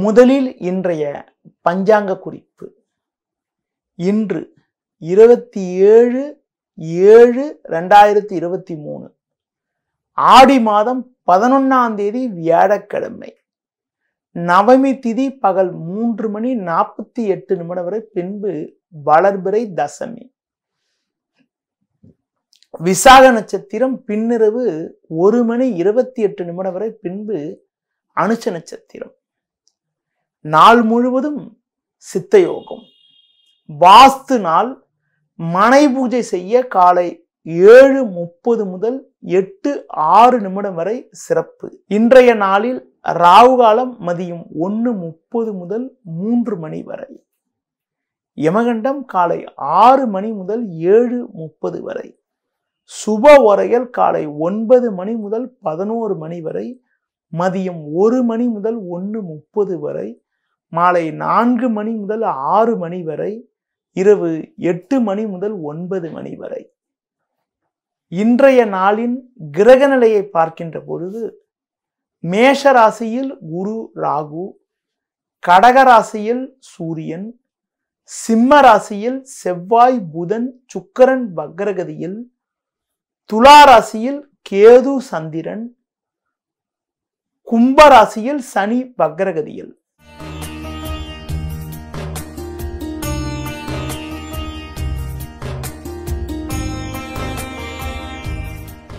முதலில் இன்றைய பஞ்சாங்க குறிப்பு இன்று இருபத்தி ஏழு ஏழு ரெண்டாயிரத்தி இருபத்தி மூணு ஆடி மாதம் பதினொன்னாம் தேதி வியாழக்கிழமை நவமி திதி பகல் மூன்று மணி நாற்பத்தி எட்டு நிமிடம் வரை பின்பு வளர்பிறை தசமி விசாக நட்சத்திரம் பின்னிரவு ஒரு மணி இருபத்தி எட்டு நிமிடம் வரை பின்பு அனுச்ச நட்சத்திரம் நாள் முழுவதும் சித்த யோகம் வாஸ்து நாள் மனை பூஜை செய்ய காலை ஏழு முப்பது முதல் எட்டு ஆறு நிமிடம் வரை சிறப்பு இன்றைய நாளில் ராகு காலம் மதியம் ஒன்று முப்பது முதல் மூன்று மணி வரை யமகண்டம் காலை ஆறு மணி முதல் ஏழு முப்பது வரை சுப உரையல் காலை ஒன்பது மணி முதல் பதினோரு மணி வரை மதியம் ஒரு மணி முதல் ஒன்று முப்பது வரை மாலை நான்கு மணி முதல் ஆறு மணி வரை இரவு எட்டு மணி முதல் ஒன்பது மணி வரை இன்றைய நாளின் கிரக நிலையை பார்க்கின்ற பொழுது மேஷ ராசியில் குரு ராகு கடக ராசியில் சூரியன் சிம்ம ராசியில் செவ்வாய் புதன் சுக்கரன் பக்ரகதியில் துலா ராசியில் கேது சந்திரன் கும்ப ராசியில் சனி பக்ரகதியில்